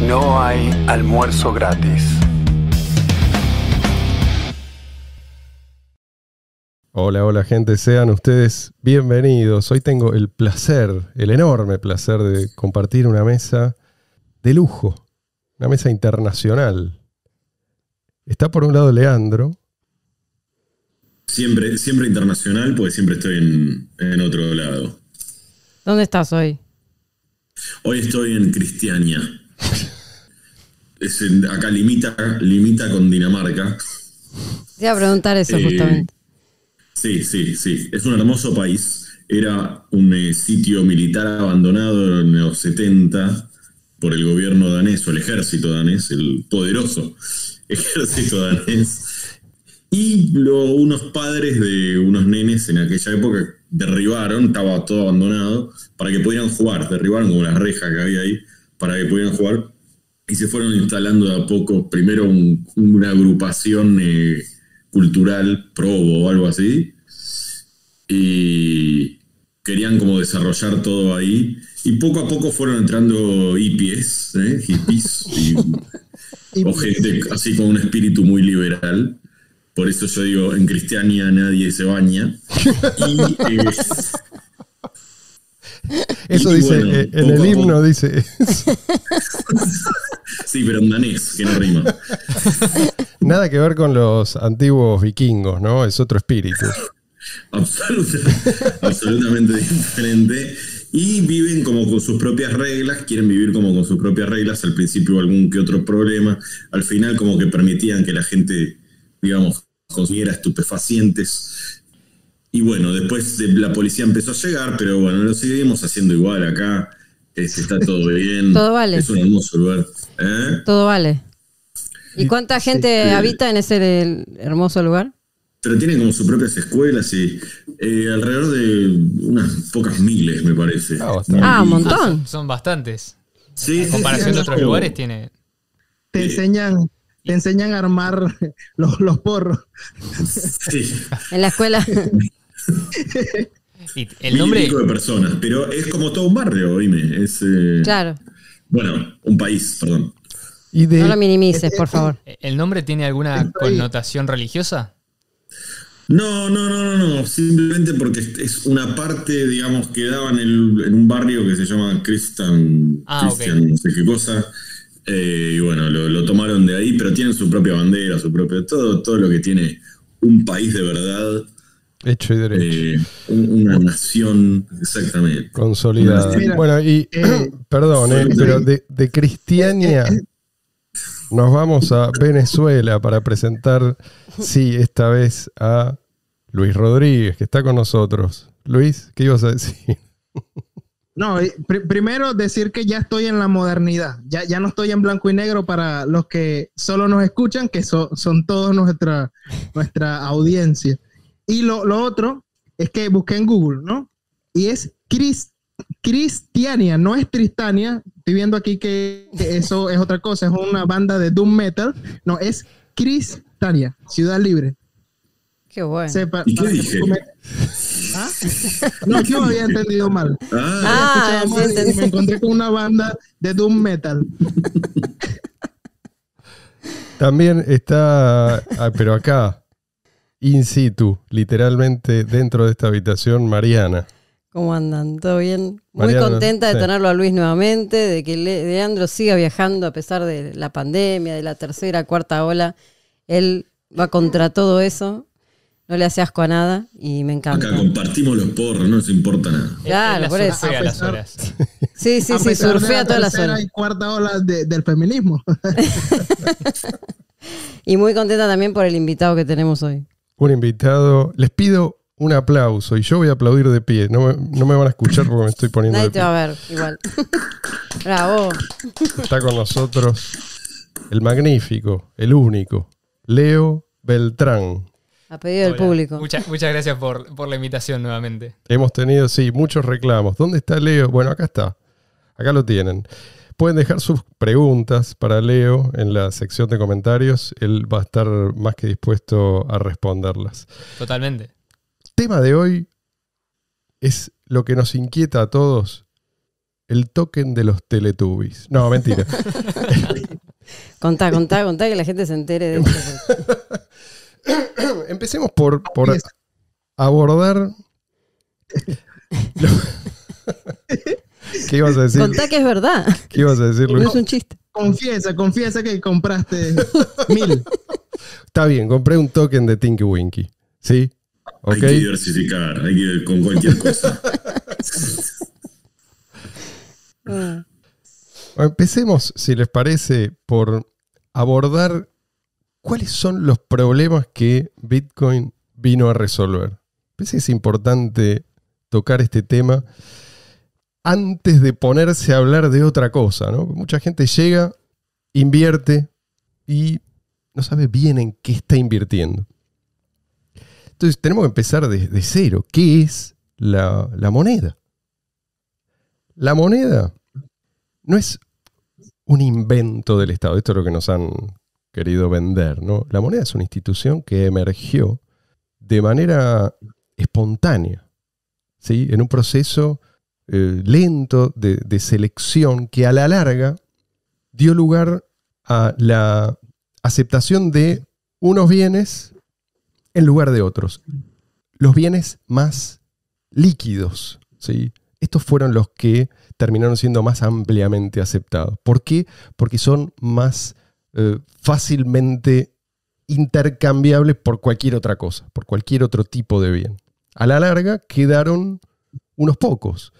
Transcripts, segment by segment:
No hay almuerzo gratis. Hola, hola gente, sean ustedes bienvenidos. Hoy tengo el placer, el enorme placer de compartir una mesa de lujo, una mesa internacional. Está por un lado Leandro. Siempre, siempre internacional, porque siempre estoy en, en otro lado. ¿Dónde estás hoy? Hoy estoy en Cristiania. acá limita, limita con Dinamarca. voy a preguntar eso eh, justamente. Sí, sí, sí. Es un hermoso país. Era un eh, sitio militar abandonado en los 70 por el gobierno danés o el ejército danés, el poderoso ejército danés. Y unos padres de unos nenes en aquella época derribaron, estaba todo abandonado, para que pudieran jugar. Derribaron como las rejas que había ahí para que pudieran jugar y se fueron instalando a poco, primero una agrupación eh, cultural, pro o algo así, y querían como desarrollar todo ahí, y poco a poco fueron entrando hippies, ¿eh? hippies, y, o gente así con un espíritu muy liberal. Por eso yo digo, en Cristiania nadie se baña. Eh, Eso dice, eh, en el himno dice eso. sí, pero en danés, que no rima. Nada que ver con los antiguos vikingos, ¿no? Es otro espíritu. absolutamente diferente. Y viven como con sus propias reglas, quieren vivir como con sus propias reglas. Al principio algún que otro problema. Al final como que permitían que la gente, digamos, consumiera estupefacientes y bueno, después la policía empezó a llegar, pero bueno, lo seguimos haciendo igual acá. se está todo bien. todo vale. Es un hermoso lugar. ¿eh? Todo vale. ¿Y cuánta gente este, habita en ese hermoso lugar? Pero tiene como sus propias escuelas y eh, alrededor de unas pocas miles, me parece. Ah, ah un montón. Ah, son, bastantes. Sí, en comparación de otros lugares tiene... Te enseñan te enseñan a armar los, los porros. Sí. En la escuela. el nombre. de personas, pero es como todo un barrio, dime. Eh, claro. Bueno, un país, perdón. Y No lo minimices, por favor. ¿El nombre tiene alguna connotación religiosa? No, no, no, no, Simplemente porque es una parte, digamos, que daban en, un barrio que se llama Christian, ah, no sé qué cosa. Eh, y bueno, lo, lo, tomaron de ahí, pero tienen su propia bandera, su propio. Todo, todo lo que tiene un país de verdad Hecho y derecho. Eh, una nación, exactamente. Consolidada. bueno, y eh, perdón, eh, pero de, de Cristiania nos vamos a Venezuela para presentar, sí, esta vez a Luis Rodríguez, que está con nosotros. Luis, ¿qué ibas a decir? No, primero decir que ya estoy en la modernidad, ya, ya no estoy en blanco y negro para los que solo nos escuchan, que son todos nuestra, nuestra audiencia. Y lo, otro es que busqué en Google, ¿no? Y es Cristiania, no es Tristania. Estoy viendo aquí que, eso es otra cosa, es una banda de doom metal. No, es Cristania, Ciudad Libre. Qué bueno. ¿Ah? No, yo había entendido mal. Ah, ah me encontré con una banda de doom metal. También está, ah, pero acá, in situ, literalmente dentro de esta habitación, Mariana. ¿Cómo andan? ¿Todo bien? Muy contenta de tenerlo a Luis nuevamente, de que Leandro siga viajando a pesar de la pandemia, de la tercera, cuarta ola. Él va contra todo eso, no le hace asco a nada y me encanta. Acá compartimos los porros, no nos importa nada. Claro, por eso. las horas. Sí, sí, sí, surfea todas las horas. tercera y cuarta ola del feminismo. y muy contenta también por el invitado que tenemos hoy un invitado. Les pido un aplauso y yo voy a aplaudir de pie. No me, van a escuchar porque me estoy poniendo. te a ver, igual. Bravo. Está con nosotros el magnífico, el único, Leo Beltrán. A pedido del público. muchas gracias por, por, la invitación nuevamente. Hemos tenido, sí, muchos reclamos. ¿Dónde está Leo? Bueno, acá está. Acá lo tienen. Pueden dejar sus preguntas para Leo en la sección de comentarios. Él va a estar más que dispuesto a responderlas. Totalmente. Tema de hoy es lo que nos inquieta a todos, el token de los Teletubbies. No, mentira. contá, contá, contá que la gente se entere de esto. Empecemos por abordar... ¿Qué ibas a decir? Contá que es verdad. ¿Qué ibas a decir, Luis? No es un chiste. Confiesa, confiesa que compraste mil. Está bien, compré un token de Tinky Winky. ¿Sí? ¿Okay? Hay que diversificar, hay que ir con cualquier cosa. empecemos, si les parece, por abordar cuáles son los problemas que Bitcoin vino a resolver. Pensé que es importante tocar este tema antes de ponerse a hablar de otra cosa, ¿no? Mucha gente llega, invierte y no sabe bien en qué está invirtiendo. Entonces tenemos que empezar de, cero. ¿Qué es la, la moneda? La moneda no es un invento del Estado. Esto es lo que nos han querido vender, ¿no? La moneda es una institución que emergió de manera espontánea, ¿sí? En un proceso eh, lento de, selección que a la larga dio lugar a la aceptación de unos bienes en lugar de otros. Los bienes más líquidos, ¿sí? Estos fueron los que terminaron siendo más ampliamente aceptados. ¿Por qué? Porque son más eh, fácilmente intercambiables por cualquier otra cosa, por cualquier otro tipo de bien. A la larga quedaron unos pocos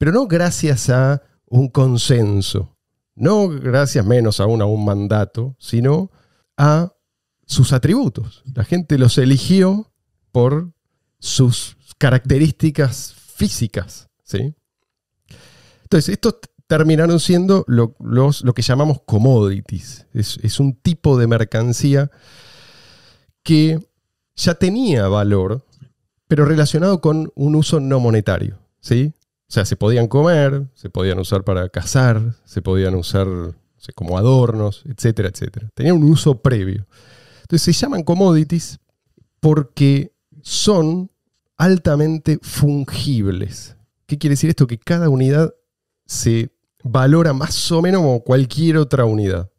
pero no gracias a un consenso, no gracias menos aún a un mandato, sino a sus atributos. La gente los eligió por sus características físicas. ¿sí? Entonces, estos terminaron siendo lo, los, que llamamos commodities. Es, es un tipo de mercancía que ya tenía valor, pero relacionado con un uso no monetario. ¿sí? O sea, se podían comer, se podían usar para cazar, se podían usar como adornos, etcétera, etcétera. Tenían un uso previo. Entonces se llaman commodities porque son altamente fungibles. ¿Qué quiere decir esto? Que cada unidad se valora más o menos como cualquier otra unidad.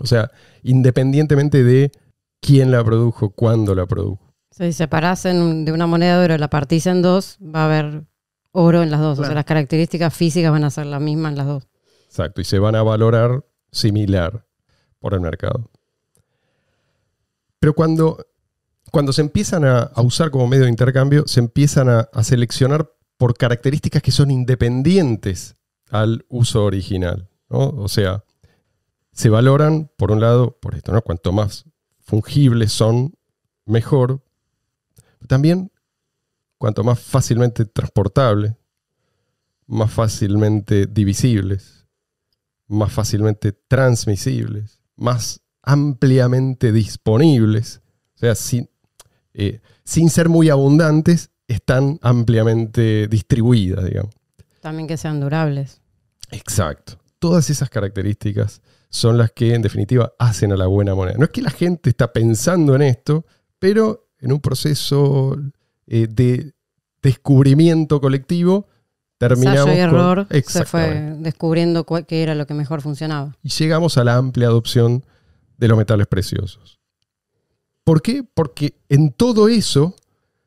O sea, independientemente de quién la produjo, cuándo la produjo. Si separasen de una moneda de la partís en dos, va a haber oro en las dos. O sea, las características físicas van a ser las mismas en las dos. Exacto, y se van a valorar similar por el mercado. Pero cuando, cuando se empiezan a, usar como medio de intercambio, se empiezan a, seleccionar por características que son independientes al uso original. O sea, se valoran, por un lado, por esto, ¿no? Cuanto más fungibles son, mejor. También cuanto más fácilmente transportables, más fácilmente divisibles, más fácilmente transmisibles, más ampliamente disponibles, o sea, sin, eh, sin ser muy abundantes, están ampliamente distribuidas, digamos. También que sean durables. Exacto. Todas esas características son las que en definitiva hacen a la buena moneda. No es que la gente está pensando en esto, pero en un proceso eh, de descubrimiento colectivo, terminamos error, se fue descubriendo qué era lo que mejor funcionaba. Y llegamos a la amplia adopción de los metales preciosos. ¿Por qué? Porque en todo eso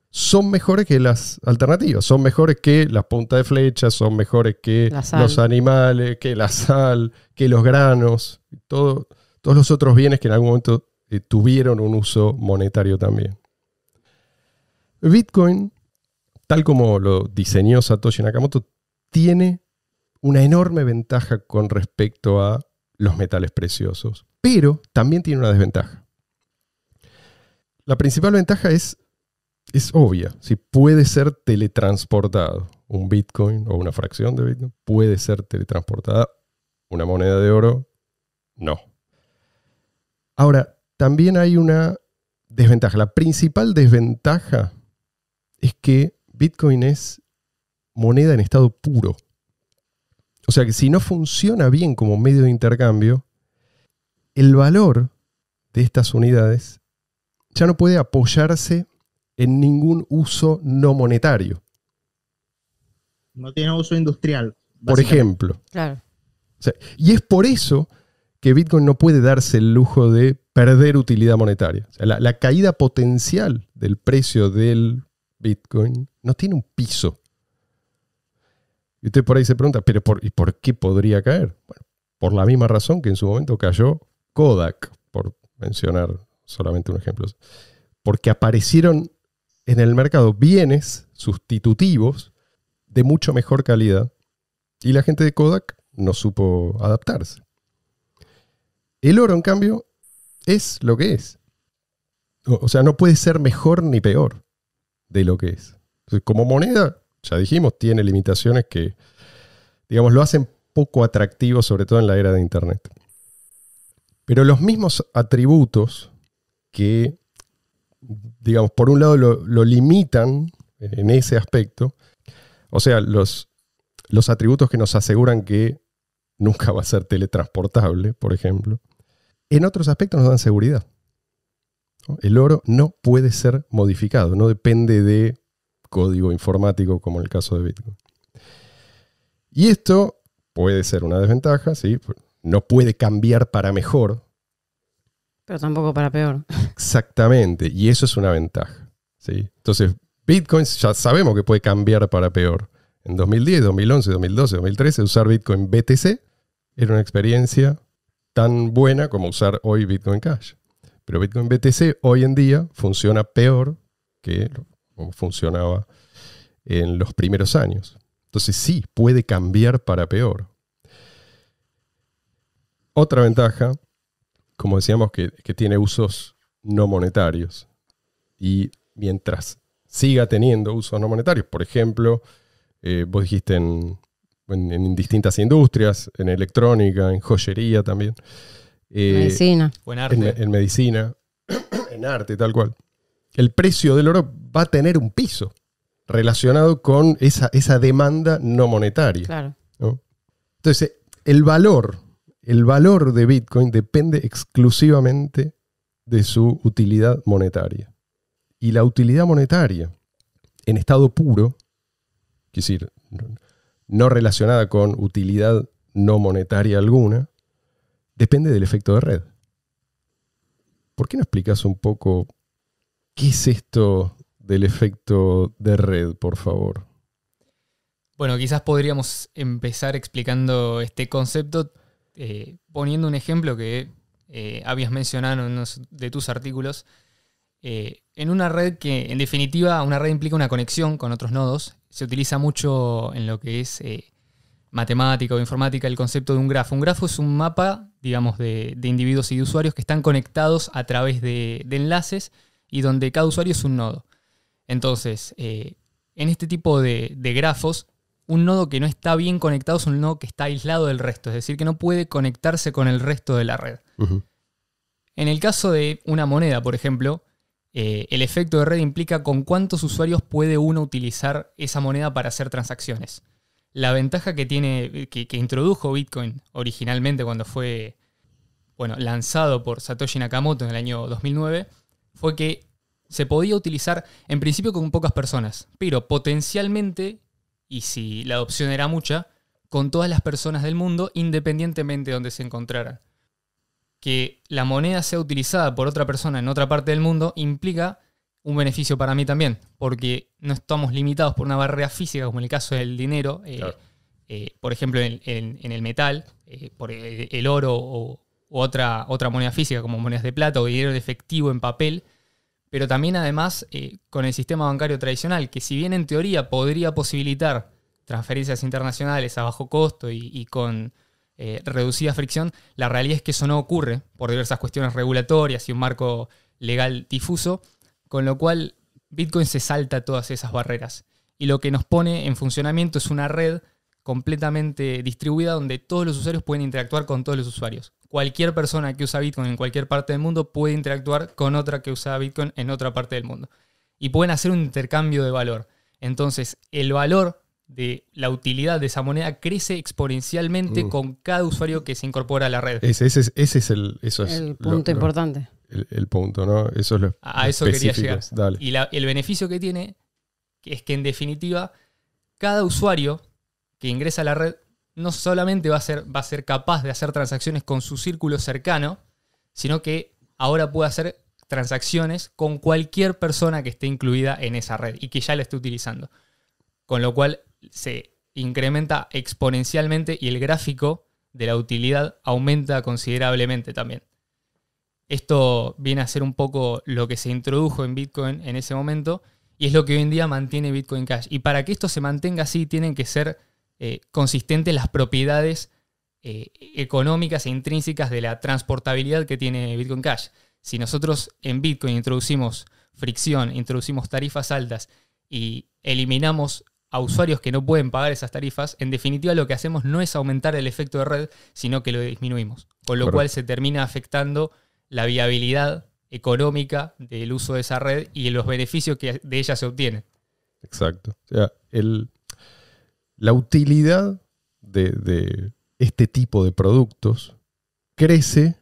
son mejores que las alternativas, son mejores que las puntas de flecha, son mejores que los animales, que la sal, que los granos, todo, todos los otros bienes que en algún momento eh, tuvieron un uso monetario también. Bitcoin, tal como lo diseñó Satoshi Nakamoto, tiene una enorme ventaja con respecto a los metales preciosos, pero también tiene una desventaja. La principal ventaja es, es obvia, si puede ser teletransportado. Un Bitcoin o una fracción de Bitcoin puede ser teletransportada. Una moneda de oro, no. Ahora, también hay una desventaja. La principal desventaja es que Bitcoin es moneda en estado puro. O sea que si no funciona bien como medio de intercambio, el valor de estas unidades ya no puede apoyarse en ningún uso no monetario. No tiene uso industrial. Por ejemplo. Claro. y es por eso que Bitcoin no puede darse el lujo de perder utilidad monetaria. la, caída potencial del precio del Bitcoin no tiene un piso. Y usted por ahí se pregunta, ¿pero por, ¿y por qué podría caer? Bueno, por la misma razón que en su momento cayó Kodak, por mencionar solamente un ejemplo. Porque aparecieron en el mercado bienes sustitutivos de mucho mejor calidad y la gente de Kodak no supo adaptarse. El oro, en cambio, es lo que es. O sea, no puede ser mejor ni peor de lo que es. como moneda, ya dijimos, tiene limitaciones que, digamos, lo hacen poco atractivo, sobre todo en la era de Internet. Pero los mismos atributos que, digamos, por un lado lo, lo limitan en ese aspecto, o sea, los, los atributos que nos aseguran que nunca va a ser teletransportable, por ejemplo, en otros aspectos nos dan seguridad. El oro no puede ser modificado, no depende de código informático como en el caso de Bitcoin. Y esto puede ser una desventaja, ¿sí? Pues, no puede cambiar para mejor. Pero tampoco para peor. Exactamente, y eso es una ventaja, ¿sí? Entonces, Bitcoin ya sabemos que puede cambiar para peor. En 2010, 2011, 2012, 2013, usar Bitcoin BTC era una experiencia tan buena como usar hoy Bitcoin Cash. Pero Bitcoin BTC hoy en día funciona peor que funcionaba en los primeros años. Entonces sí, puede cambiar para peor. Otra ventaja, como decíamos, que, que tiene usos no monetarios. Y mientras siga teniendo usos no monetarios, por ejemplo, eh, vos dijiste en, distintas industrias, en electrónica, en joyería también. Eh, en medicina, en arte, tal cual. El precio del oro va a tener un piso relacionado con esa, demanda no monetaria. Entonces, el valor, el valor de Bitcoin depende exclusivamente de su utilidad monetaria. Y la utilidad monetaria en estado puro, es decir, no relacionada con utilidad no monetaria alguna, depende del efecto de red. ¿Por qué no explicas un poco qué es esto del efecto de red, por favor? Bueno, quizás podríamos empezar explicando este concepto eh, poniendo un ejemplo que eh, habías mencionado en uno de tus artículos. Eh, en una red que, en definitiva, una red implica una conexión con otros nodos. Se utiliza mucho en lo que es matemática o informática el concepto de un grafo. Un grafo es un mapa digamos, de, individuos y de usuarios que están conectados a través de, enlaces y donde cada usuario es un nodo. Entonces, eh, en este tipo de, grafos, un nodo que no está bien conectado es un nodo que está aislado del resto, es decir, que no puede conectarse con el resto de la red. En el caso de una moneda, por ejemplo, eh, el efecto de red implica con cuántos usuarios puede uno utilizar esa moneda para hacer transacciones la ventaja que tiene, que, introdujo Bitcoin originalmente cuando fue bueno, lanzado por Satoshi Nakamoto en el año 2009, fue que se podía utilizar en principio con pocas personas, pero potencialmente, y si la adopción era mucha, con todas las personas del mundo, independientemente de donde se encontraran. Que la moneda sea utilizada por otra persona en otra parte del mundo implica un beneficio para mí también, porque no estamos limitados por una barrera física, como en el caso del dinero. Eh, eh, por ejemplo, en, el metal, eh, por el, oro o, otra, otra moneda física, como monedas de plata o dinero de efectivo en papel. Pero también, además, con el sistema bancario tradicional, que si bien en teoría podría posibilitar transferencias internacionales a bajo costo y con reducida fricción, la realidad es que eso no ocurre por diversas cuestiones regulatorias y un marco legal difuso con lo cual, Bitcoin se salta todas esas barreras. Y lo que nos pone en funcionamiento es una red completamente distribuida donde todos los usuarios pueden interactuar con todos los usuarios. Cualquier persona que usa Bitcoin en cualquier parte del mundo puede interactuar con otra que usa Bitcoin en otra parte del mundo. Y pueden hacer un intercambio de valor. Entonces, el valor de la utilidad de esa moneda crece exponencialmente mm. con cada usuario que se incorpora a la red. Ese, es el, eso es el punto importante el, punto, ¿no? Eso es lo A eso quería llegar. Y el beneficio que tiene es que en definitiva cada usuario que ingresa a la red no solamente va a ser, va a ser capaz de hacer transacciones con su círculo cercano, sino que ahora puede hacer transacciones con cualquier persona que esté incluida en esa red y que ya la esté utilizando. Con lo cual se incrementa exponencialmente y el gráfico de la utilidad aumenta considerablemente también. Esto viene a ser un poco lo que se introdujo en Bitcoin en ese momento y es lo que hoy en día mantiene Bitcoin Cash. Y para que esto se mantenga así tienen que ser eh, consistentes las propiedades eh, económicas e intrínsecas de la transportabilidad que tiene Bitcoin Cash. Si nosotros en Bitcoin introducimos fricción, introducimos tarifas altas y eliminamos a usuarios que no pueden pagar esas tarifas, en definitiva lo que hacemos no es aumentar el efecto de red, sino que lo disminuimos. Con lo cual se termina afectando la viabilidad económica del uso de esa red y los beneficios que de ella se obtienen. Exacto. O sea, la utilidad de, este tipo de productos crece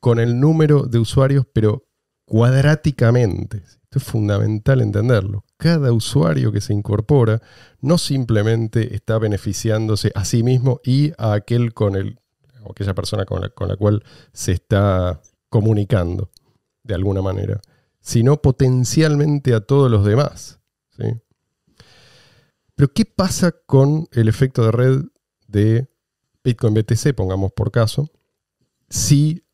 con el número de usuarios, pero cuadráticamente. Esto es fundamental entenderlo. Cada usuario que se incorpora no simplemente está beneficiándose a sí mismo y a aquel con el, o aquella persona con la cual se está comunicando, de alguna manera, sino potencialmente a todos los demás. ¿sí? Pero ¿qué pasa con el efecto de red de Bitcoin BTC, pongamos por caso, si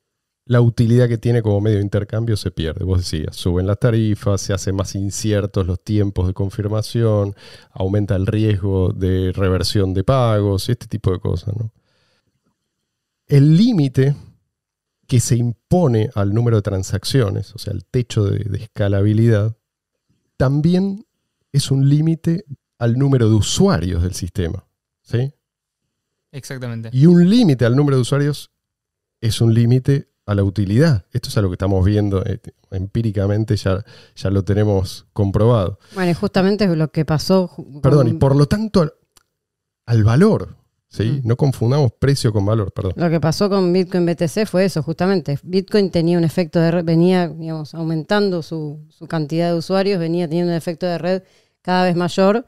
la utilidad que tiene como medio de intercambio se pierde. Vos decías, suben las tarifas, se hacen más inciertos los tiempos de confirmación, aumenta el riesgo de reversión de pagos y este tipo de cosas. ¿no? El límite que se impone al número de transacciones, o sea, al techo de, escalabilidad, también es un límite al número de usuarios del sistema. ¿Sí? Exactamente. Y un límite al número de usuarios es un límite a la utilidad. Esto es algo que estamos viendo eh, empíricamente, ya, ya lo tenemos comprobado. Bueno, justamente es lo que pasó. Perdón, y por lo tanto al valor. ¿sí? Mm. No confundamos precio con valor, perdón. Lo que pasó con Bitcoin BTC fue eso, justamente. Bitcoin tenía un efecto de red, venía, digamos, aumentando su, cantidad de usuarios, venía teniendo un efecto de red cada vez mayor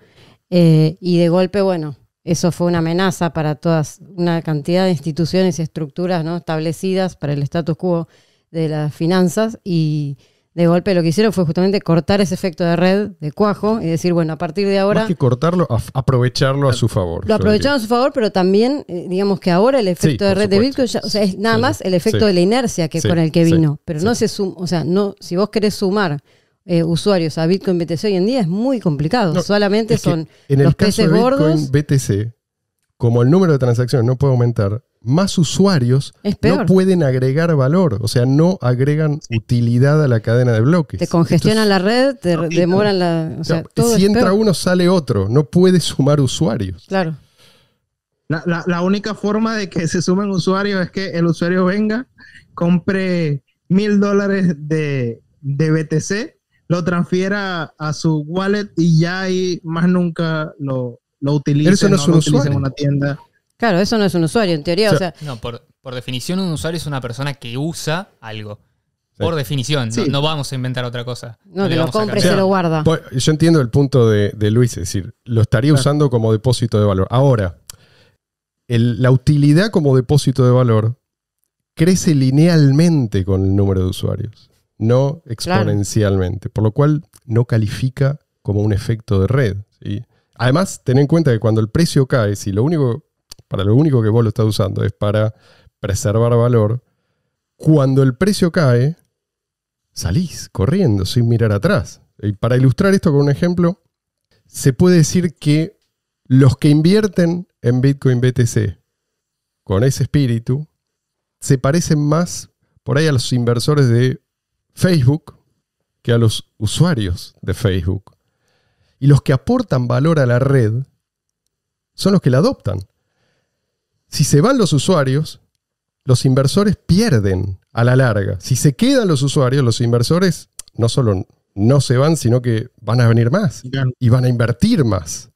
eh, y de golpe, bueno, eso fue una amenaza para todas, una cantidad de instituciones y estructuras ¿no? establecidas para el status quo de las finanzas y de golpe lo que hicieron fue justamente cortar ese efecto de red, de cuajo, y decir, bueno, a partir de ahora... Más que cortarlo, aprovecharlo a su favor. Lo aprovecharon a su favor, pero también, eh, digamos que ahora el efecto de red de Bitcoin, o sea, es nada más el efecto de la inercia que con el que vino. pero no se suma, o sea, no, si vos querés sumar eh, usuarios a Bitcoin BTC hoy en día es muy complicado. Solamente son en el caso de Bitcoin, BTC, como el número de transacciones no puede aumentar, más usuarios no pueden agregar valor, o sea, no agregan utilidad a la cadena de bloques. Te congestionan la red, te demoran la... si entra uno, sale otro, no puede sumar usuarios. Claro. La, única forma de que se sumen usuarios es que el usuario venga, compre mil dólares de, BTC, lo transfiera a su wallet y ya ahí más nunca lo, lo no en una tienda. Claro, eso no es un usuario, en teoría. O sea, no, por, definición, un usuario es una persona que usa algo. Por definición, no, vamos a inventar otra cosa. No, que lo compre y se lo guarda. Yo entiendo el punto de, de Luis, es decir, lo estaría usando como depósito de valor. Ahora, la utilidad como depósito de valor crece linealmente con el número de usuarios, no exponencialmente, por lo cual no califica como un efecto de red. Además, ten en cuenta que cuando el precio cae, si lo único para lo único que vos lo estás usando es para preservar valor, cuando el precio cae, salís corriendo sin mirar atrás. Y para ilustrar esto con un ejemplo, se puede decir que los que invierten en Bitcoin BTC con ese espíritu se parecen más por ahí a los inversores de Facebook que a los usuarios de Facebook. Y los que aportan valor a la red son los que la adoptan. Si se van los usuarios, los inversores pierden a la larga. Si se quedan los usuarios, los inversores no solo no se van, sino que van a venir más y van a invertir más.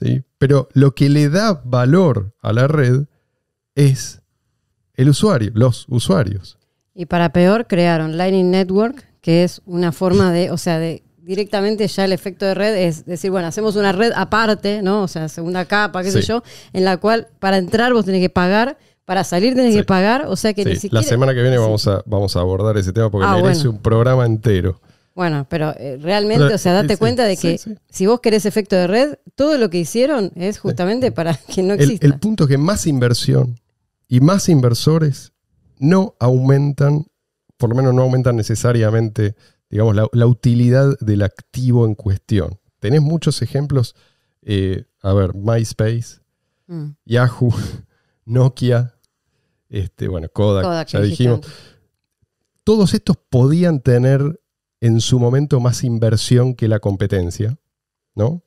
¿sí? Pero lo que le da valor a la red es el usuario, los usuarios. Y para peor, crearon Lightning Network, que es una forma de, o sea, de directamente ya el efecto de red es decir, bueno, hacemos una red aparte, ¿no? O sea, segunda capa, qué sé yo, en la cual para entrar vos tenés que pagar, para salir tenés que pagar, o sea que ni siquiera... La semana que viene vamos, a, vamos a abordar ese tema porque ah, merece un programa entero. Bueno, pero eh, realmente, o sea, date cuenta de que si vos querés efecto de red, todo lo que hicieron es justamente para que no exista. El, el punto es que más inversión y más inversores no aumentan, por lo menos no aumentan necesariamente digamos, la, utilidad del activo en cuestión. Tenés muchos ejemplos, eh, a ver, MySpace, mm. Yahoo, Nokia, este, bueno, Kodak ya dijimos. Todos estos podían tener en su momento más inversión que la competencia, ¿no?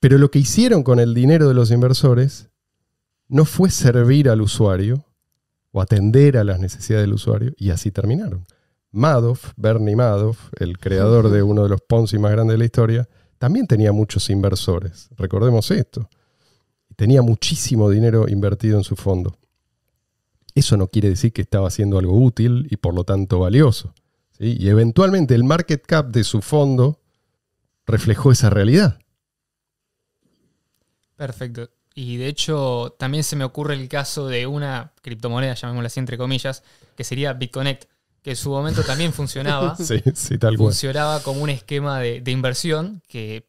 Pero lo que hicieron con el dinero de los inversores no fue servir al usuario o atender a las necesidades del usuario y así terminaron. Madoff, Bernie Madoff, el creador de uno de los Ponzi más grandes de la historia, también tenía muchos inversores. Recordemos esto. Tenía muchísimo dinero invertido en su fondo. Eso no quiere decir que estaba haciendo algo útil y por lo tanto valioso. Y eventualmente el market cap de su fondo reflejó esa realidad. Perfecto. Y de hecho, también se me ocurre el caso de una criptomoneda, llamémosla así entre comillas, que sería BitConnect que en su momento también funcionaba. sí, sí, tal cual. Funcionaba como un esquema de, inversión que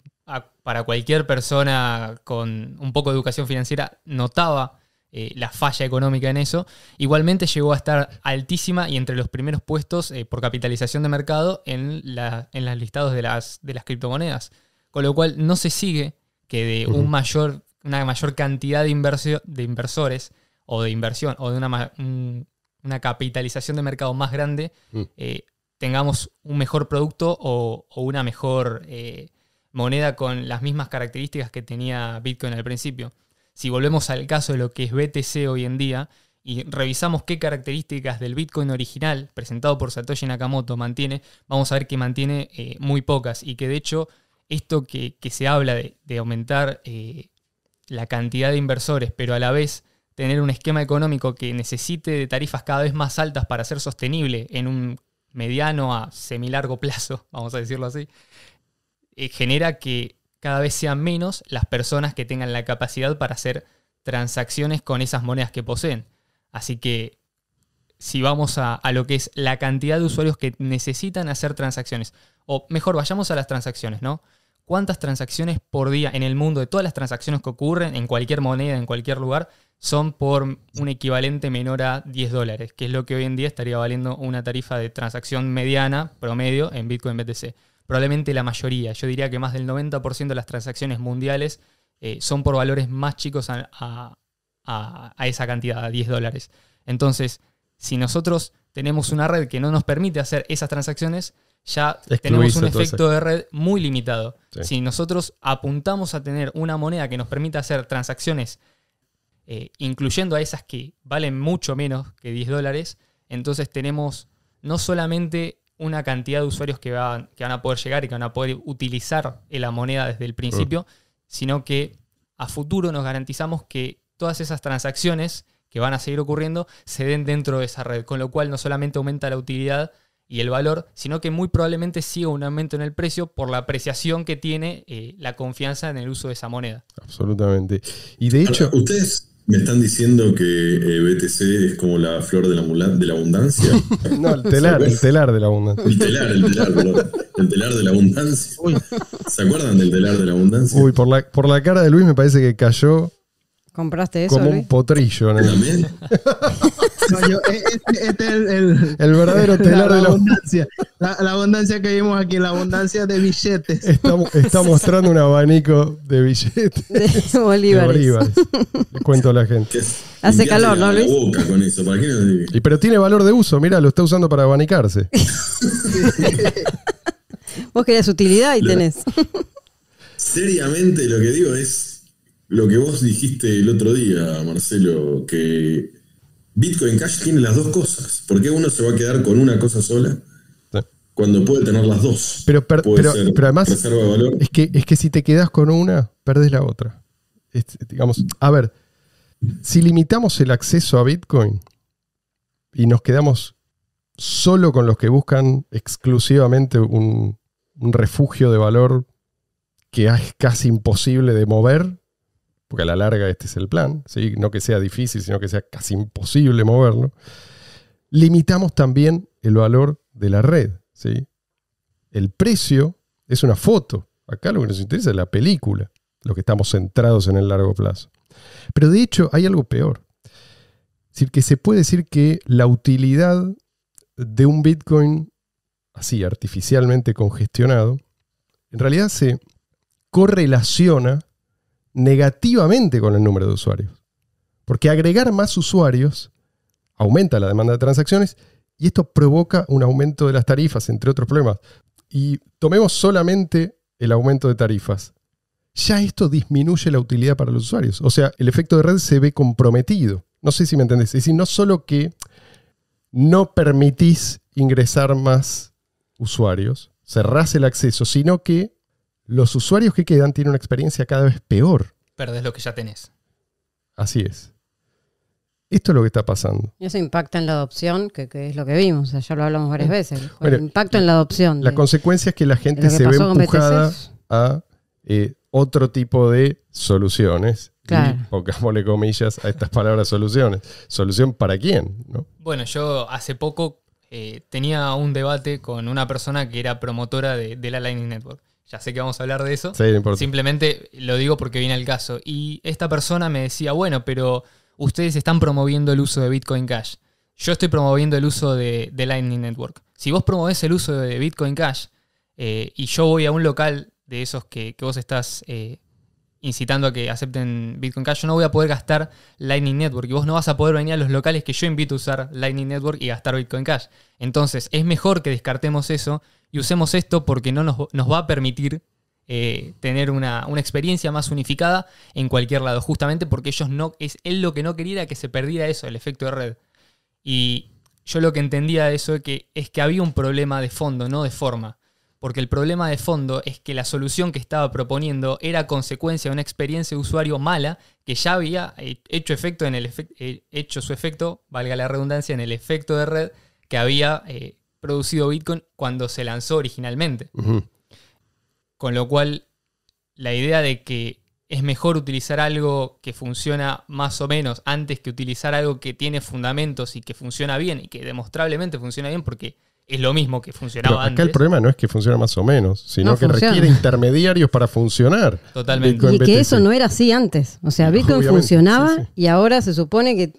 para cualquier persona con un poco de educación financiera notaba eh, la falla económica en eso. Igualmente llegó a estar altísima y entre los primeros puestos eh, por capitalización de mercado en, la, en los listados de las, de las criptomonedas. Con lo cual no se sigue que de un mayor, una mayor cantidad de, inversores o de inversión o de una, mayor una capitalización de mercado más grande, mm. eh, tengamos un mejor producto o, una mejor eh, moneda con las mismas características que tenía Bitcoin al principio. Si volvemos al caso de lo que es BTC hoy en día y revisamos qué características del Bitcoin original presentado por Satoshi Nakamoto mantiene, vamos a ver que mantiene eh, muy pocas y que de hecho esto que, se habla de aumentar la cantidad de inversores, pero a la vez tener un esquema económico que necesite de tarifas cada vez más altas para ser sostenible en un mediano a semilargo plazo, vamos a decirlo así, eh, genera que cada vez sean menos las personas que tengan la capacidad para hacer transacciones con esas monedas que poseen. Así que si vamos a, lo que es la cantidad de usuarios que necesitan hacer transacciones, o mejor vayamos a las transacciones, ¿no? cuántas transacciones por día en el mundo, de todas las transacciones que ocurren en cualquier moneda, en cualquier lugar, son por un equivalente menor a 10 dólares, que es lo que hoy en día estaría valiendo una tarifa de transacción mediana, promedio, en Bitcoin BTC. Probablemente la mayoría, yo diría que más del 90% de las transacciones mundiales eh, son por valores más chicos a, a esa cantidad, a 10 dólares. Entonces, si nosotros tenemos una red que no nos permite hacer esas transacciones, ya tenemos un efecto de red muy limitado. Si nosotros apuntamos a tener una moneda que nos permita hacer transacciones, eh, incluyendo a esas que valen mucho menos que 10 dólares, entonces tenemos no solamente una cantidad de usuarios que van, que van a poder llegar y que van a poder utilizar la moneda desde el principio, mm. sino que a futuro nos garantizamos que todas esas transacciones que van a seguir ocurriendo se den dentro de esa red, con lo cual no solamente aumenta la utilidad, y el valor, sino que muy probablemente siga un aumento en el precio por la apreciación que tiene eh, la confianza en el uso de esa moneda. Absolutamente. Y de hecho... Ustedes me están diciendo que eh, BTC es como la flor de la, abundancia. no, el telar, el telar de la abundancia. El telar, el telar, El telar de la abundancia. Uy. ¿Se acuerdan del telar de la abundancia? Uy, por la, por la cara de Luis me parece que cayó... ¿Compraste eso? Como un potrillo. En E, este, este, es el, verdadero telar de la abundancia. La, abundancia que vimos aquí, la abundancia de billetes. Está, mostrando un abanico de billetes. De bolívares. De cuento a la gente. Hace calor, ¿no, Luis? ¿para qué no y, pero tiene valor de uso, mira, lo está usando para abanicarse. Vos querés utilidad y tenés. Seriamente lo que digo es lo que vos dijiste el otro día, Marcelo, que Bitcoin Cash tiene las dos cosas. ¿Por qué uno se va a quedar con una cosa sola cuando puede tener las dos? Pero, además, Es, que, es que si te quedas con una, perdes la otra. digamos, a ver, si limitamos el acceso a Bitcoin y nos quedamos solo con los que buscan exclusivamente un, un refugio de valor que es casi imposible de mover, porque a la larga este es el plan, ¿sí? no que sea difícil, sino que sea casi imposible moverlo, limitamos también el valor de la red. ¿sí? El precio es una foto. Acá lo que nos interesa es la película, lo que estamos centrados en el largo plazo. Pero de hecho hay algo peor. Es decir, que se puede decir que la utilidad de un Bitcoin así artificialmente congestionado, en realidad se correlaciona negativamente con el número de usuarios. Porque agregar más usuarios aumenta la demanda de transacciones y esto provoca un aumento de las tarifas, entre otros problemas. Y tomemos solamente el aumento de tarifas. Ya esto disminuye la utilidad para los usuarios. O sea, el efecto de red se ve comprometido. No sé si me entendés. Es decir, no solo que no permitís ingresar más usuarios, cerrás el acceso, sino que los usuarios que quedan tienen una experiencia cada vez peor. Perdés lo que ya tenés. Así es. Esto es lo que está pasando. Y eso impacta en la adopción, que, es lo que vimos, Ayer ya lo hablamos varias eh, veces. el impacto en la adopción. la consecuencia es que la gente se ve empujada a eh, otro tipo de soluciones. Claro. Y, comillas a estas palabras soluciones. ¿Solución para quién? ¿No? Bueno, yo hace poco eh, tenía un debate con una persona que era promotora de, de la Lightning Network ya sé que vamos a hablar de eso. Simplemente lo digo porque viene el caso. Y esta persona me decía, bueno, pero ustedes están promoviendo el uso de Bitcoin Cash. Yo estoy promoviendo el uso de, Lightning Network. Si vos promovés el uso de Bitcoin Cash eh, y yo voy a un local de esos que, vos estás eh, incitando a que acepten Bitcoin Cash, yo no voy a poder gastar Lightning Network y vos no vas a poder venir a los locales que yo invito a usar Lightning Network y gastar Bitcoin Cash. Entonces, es mejor que descartemos eso y usemos esto porque no nos, va a permitir eh, tener una, experiencia más unificada en cualquier lado, justamente porque ellos no, es él lo que no quería era que se perdiera eso, el efecto de red. Y yo lo que entendía de eso es que, es que había un problema de fondo, no de forma, porque el problema de fondo es que la solución que estaba proponiendo era consecuencia de una experiencia de usuario mala que ya había eh, hecho, efecto en el eh, hecho su efecto, valga la redundancia, en el efecto de red que había producido Bitcoin cuando se lanzó originalmente. Con lo cual, la idea de que es mejor utilizar algo que funciona más o menos antes que utilizar algo que tiene fundamentos y que funciona bien y que demostrablemente funciona bien porque es lo mismo que funcionaba antes. acá el problema no es que funciona más o menos, sino que requiere intermediarios para funcionar. Totalmente. y que eso no era así antes. O sea, Bitcoin funcionaba y ahora se supone que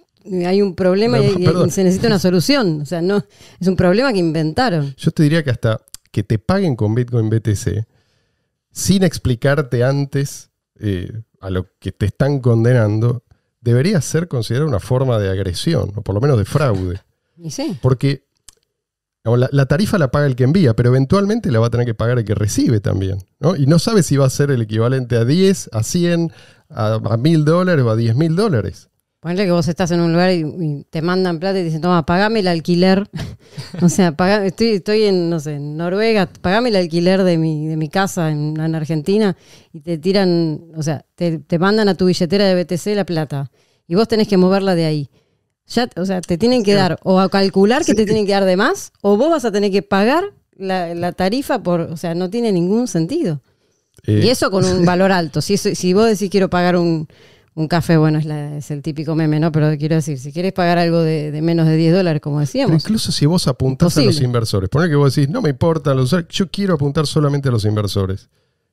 hay un problema y, se necesita una solución. O sea, no, es un problema que inventaron. Yo te diría que hasta que te paguen con Bitcoin BTC, sin explicarte antes eh, a lo que te están condenando, debería ser considerada una forma de agresión, o por lo menos de fraude. Porque la, tarifa la paga el que envía, pero eventualmente la va a tener que pagar el que recibe también. Y no sabes si va a ser el equivalente a 10, a 100, a, mil 1000 dólares o a diez mil dólares. Ponle que vos estás en un lugar y, te mandan plata y te dicen, toma, pagame el alquiler. o sea, estoy, estoy en, no sé, Noruega, pagame el alquiler de mi, de mi casa en, Argentina y te tiran, o sea, te, mandan a tu billetera de BTC la plata y vos tenés que moverla de ahí. Ya, o sea, te tienen que dar o a calcular que te tienen que dar de más o vos vas a tener que pagar la, tarifa por, o sea, no tiene ningún sentido. Eh. Y eso con un valor alto. Si, si vos decís quiero pagar un un café, bueno, es, es, el típico meme, ¿no? Pero quiero decir, si quieres pagar algo de, menos de 10 dólares, como decíamos. incluso si vos apuntás a los inversores, poner que vos decís, no me importa, yo quiero apuntar solamente a los inversores.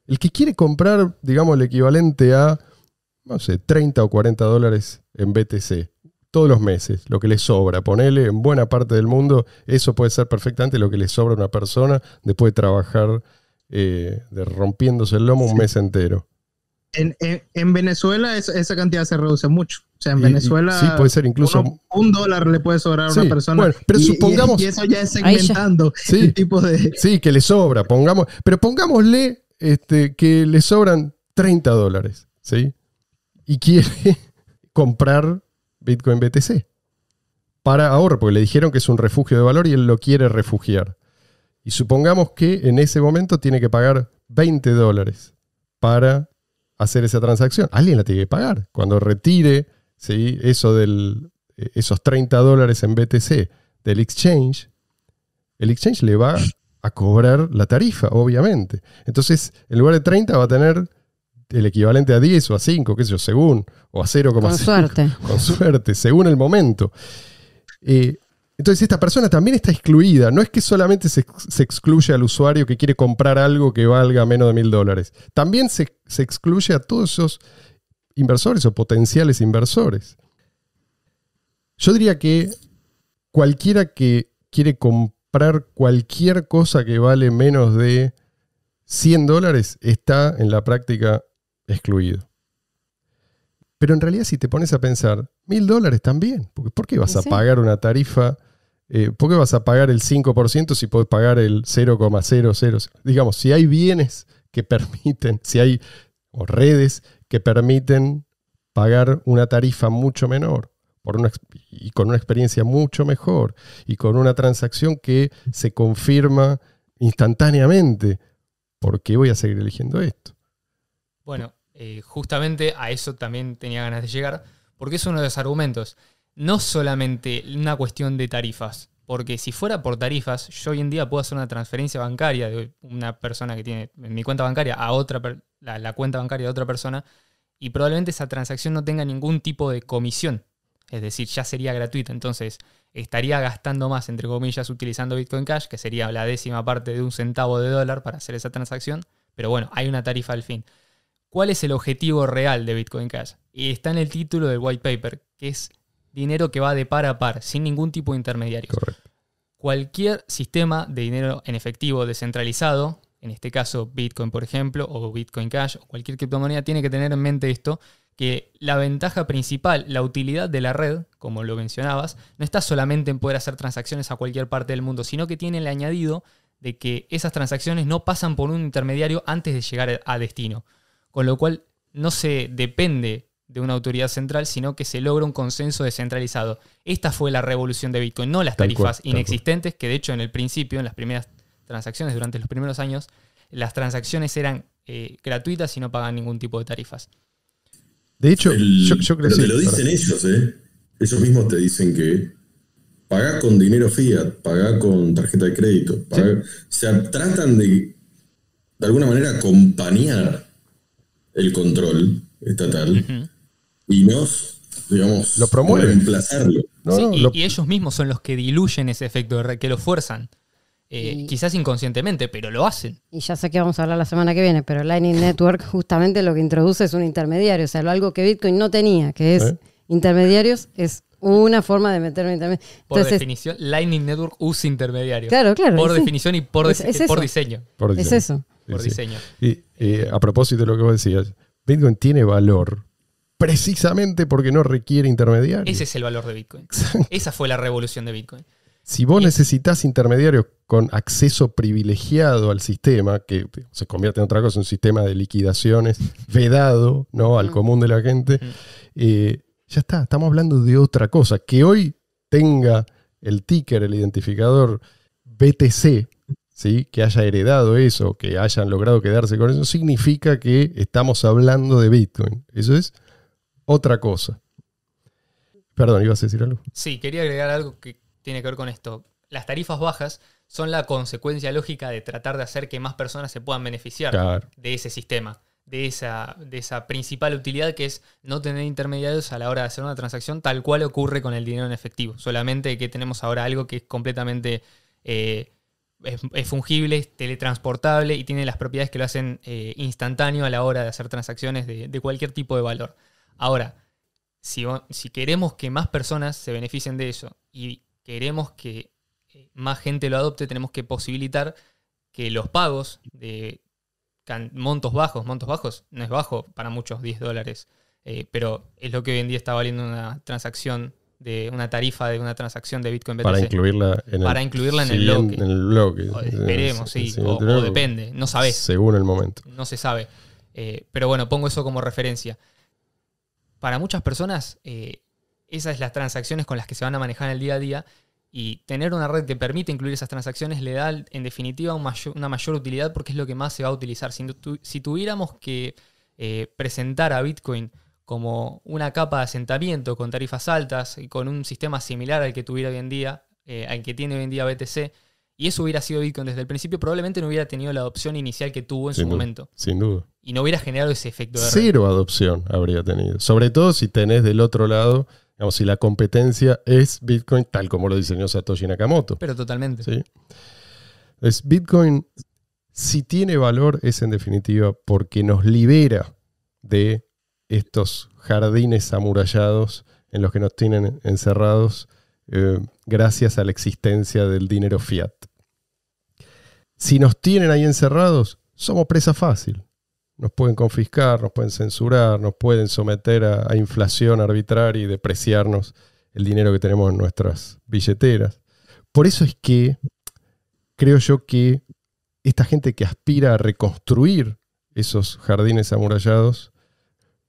El que quiere comprar, digamos, el equivalente a, no sé, 30 o 40 dólares en BTC todos los meses, lo que le sobra, ponele en buena parte del mundo, eso puede ser perfectamente lo que le sobra a una persona después de trabajar eh, rompiéndose el lomo un mes entero. En, Venezuela esa cantidad se reduce mucho. O sea, en Venezuela. puede ser incluso. un dólar le puede sobrar a una persona. Bueno, pero supongamos. Y, eso ya es segmentando tipo de. Sí, que le sobra. Pongamos, pero pongámosle este, que le sobran 30 dólares, ¿sí? Y quiere comprar Bitcoin BTC para ahorro, porque le dijeron que es un refugio de valor y él lo quiere refugiar. Y supongamos que en ese momento tiene que pagar 20 dólares para hacer esa transacción. Alguien la tiene que pagar. Cuando retire Eso del, eh, esos 30 dólares en BTC del exchange, el exchange le va a cobrar la tarifa, obviamente. Entonces, en lugar de 30 va a tener el equivalente a 10 o a 5, qué sé yo, según, o a 0,5. Con suerte. Con suerte, según el momento. Eh, entonces esta persona también está excluida. No es que solamente se, se excluye al usuario que quiere comprar algo que valga menos de mil dólares. También se, excluye a todos esos inversores o potenciales inversores. Yo diría que cualquiera que quiere comprar cualquier cosa que vale menos de 100 dólares está en la práctica excluido. Pero en realidad si te pones a pensar, mil dólares también. ¿Por qué vas a pagar una tarifa eh, ¿Por qué vas a pagar el 5% si puedes pagar el 0,00? Digamos, si hay bienes que permiten, si hay redes que permiten pagar una tarifa mucho menor por una, y con una experiencia mucho mejor y con una transacción que se confirma instantáneamente, ¿por qué voy a seguir eligiendo esto? Bueno, eh, justamente a eso también tenía ganas de llegar, porque es uno de los argumentos no solamente una cuestión de tarifas, porque si fuera por tarifas, yo hoy en día puedo hacer una transferencia bancaria de una persona que tiene en mi cuenta bancaria a otra, la, la cuenta bancaria de otra persona, y probablemente esa transacción no tenga ningún tipo de comisión. Es decir, ya sería gratuita. Entonces, estaría gastando más, entre comillas, utilizando Bitcoin Cash, que sería la décima parte de un centavo de dólar para hacer esa transacción. Pero bueno, hay una tarifa al fin. ¿Cuál es el objetivo real de Bitcoin Cash? Y está en el título del white paper, que es dinero que va de par a par, sin ningún tipo de intermediario. Cualquier sistema de dinero en efectivo descentralizado, en este caso Bitcoin por ejemplo, o Bitcoin Cash, o cualquier criptomoneda, tiene que tener en mente esto, que la ventaja principal, la utilidad de la red, como lo mencionabas, no está solamente en poder hacer transacciones a cualquier parte del mundo, sino que tiene el añadido de que esas transacciones no pasan por un intermediario antes de llegar a destino. Con lo cual no se depende de una autoridad central, sino que se logra un consenso descentralizado. Esta fue la revolución de Bitcoin, no las tarifas inexistentes, que de hecho en el principio, en las primeras transacciones, durante los primeros años, las transacciones eran eh, gratuitas y no pagan ningún tipo de tarifas. De hecho, yo, lo dicen ellos, ¿eh? Ellos mismos te dicen que pagá con dinero fiat, pagá con tarjeta de crédito. Pagá, O sea, tratan de, de alguna manera, acompañar el control estatal y no digamos, lo promueven. y, ellos mismos son los que diluyen ese efecto, que lo fuerzan. Eh, quizás inconscientemente, pero lo hacen. Y ya sé que vamos a hablar la semana que viene, pero Lightning Network justamente lo que introduce es un intermediario, o sea, algo que Bitcoin no tenía, que es ¿Eh? intermediarios, es una forma de meter un intermediario. Por definición, Lightning Network usa intermediarios. Claro, claro. Por definición y por, por, diseño. Es eso. por diseño. a propósito de lo que vos decías, Bitcoin tiene valor precisamente porque no requiere intermediarios. Ese es el valor de Bitcoin. Esa fue la revolución de Bitcoin. Si vos necesitas intermediarios con acceso privilegiado al sistema, que se convierte en otra cosa, un sistema de liquidaciones vedado ¿no? al común de la gente, eh, ya está, estamos hablando de otra cosa. Que hoy tenga el ticker, el identificador BTC, ¿sí? que haya heredado eso, que hayan logrado quedarse con eso, significa que estamos hablando de Bitcoin. Eso es otra cosa. Perdón, ibas a decir algo. Sí, quería agregar algo que tiene que ver con esto. Las tarifas bajas son la consecuencia lógica de tratar de hacer que más personas se puedan beneficiar de ese sistema, de esa, de esa principal utilidad que es no tener intermediarios a la hora de hacer una transacción, tal cual ocurre con el dinero en efectivo. Solamente que tenemos ahora algo que es completamente eh, es, fungible, teletransportable y tiene las propiedades que lo hacen eh, instantáneo a la hora de hacer transacciones de cualquier tipo de valor. Ahora, si, queremos que más personas se beneficien de eso y queremos que eh, más gente lo adopte, tenemos que posibilitar que los pagos de montos bajos, montos bajos, no es bajo para muchos 10 dólares, eh, pero es lo que hoy en día está valiendo una transacción de una tarifa de una transacción de Bitcoin BTC. Para incluirla en para el, incluirla en el bloque. esperemos, sí. o, depende, no sabes. Según el momento. No se sabe. Eh, pero bueno, pongo eso como referencia para muchas personas eh, esas son las transacciones con las que se van a manejar en el día a día y tener una red que permite incluir esas transacciones le da en definitiva una mayor utilidad porque es lo que más se va a utilizar. Si, tuviéramos que eh, presentar a Bitcoin como una capa de asentamiento con tarifas altas y con un sistema similar al que tuviera hoy en día, eh, al que tiene hoy en día BTC, y eso hubiera sido Bitcoin desde el principio, probablemente no hubiera tenido la adopción inicial que tuvo en su momento. Sin duda. Y no hubiera generado ese efecto de Cero adopción habría tenido. Sobre todo si tenés del otro lado, digamos, si la competencia es Bitcoin tal como lo diseñó Satoshi Nakamoto. Pero totalmente. Sí. Es Bitcoin, si tiene valor, es en definitiva porque nos libera de estos jardines amurallados en los que nos tienen encerrados eh, gracias a la existencia del dinero fiat. Si nos tienen ahí encerrados, somos presa fácil. Nos pueden confiscar, nos pueden censurar, nos pueden someter a, inflación arbitraria y depreciarnos el dinero que tenemos en nuestras billeteras. Por eso es que creo yo que esta gente que aspira a reconstruir esos jardines amurallados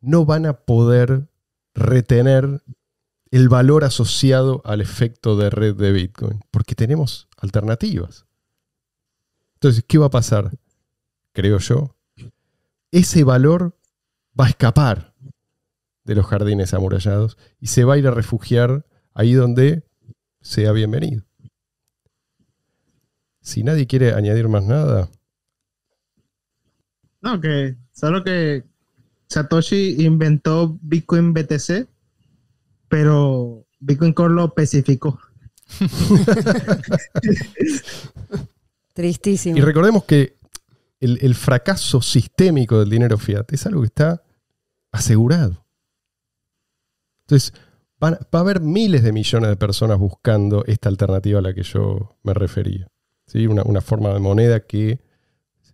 no van a poder retener el valor asociado al efecto de red de Bitcoin, porque tenemos alternativas. Entonces, ¿qué va a pasar? Creo yo. Ese valor va a escapar de los jardines amurallados y se va a ir a refugiar ahí donde sea bienvenido. Si nadie quiere añadir más nada. No, que solo que Satoshi inventó Bitcoin BTC, pero Bitcoin Core lo especificó. Tristísimo. Y recordemos que el, fracaso sistémico del dinero fiat es algo que está asegurado. Entonces, va a haber miles de millones de personas buscando esta alternativa a la que yo me refería. ¿Sí? Una, una, forma de moneda que,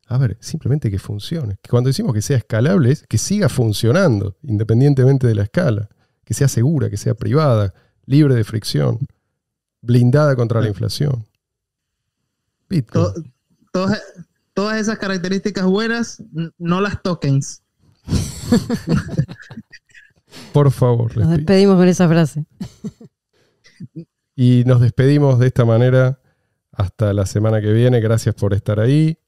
a ver, simplemente que funcione. Que cuando decimos que sea escalable es que siga funcionando, independientemente de la escala, que sea segura, que sea privada, libre de fricción, blindada contra la ah. inflación todas, todas esas características buenas, no las tokens. Por favor. Nos despedimos con esa frase. Y nos despedimos de esta manera. Hasta la semana que viene. Gracias por estar ahí.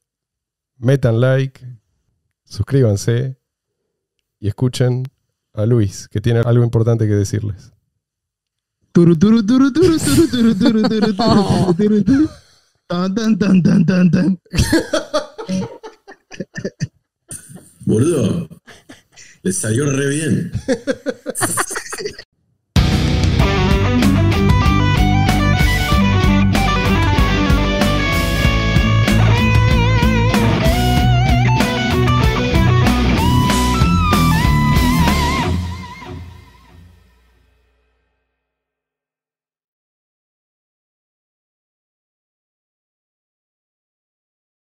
Metan like, suscríbanse y escuchen a Luis, que tiene algo importante que decirles. Tan, tan, tan, tan, tan, tan. le salió re bien.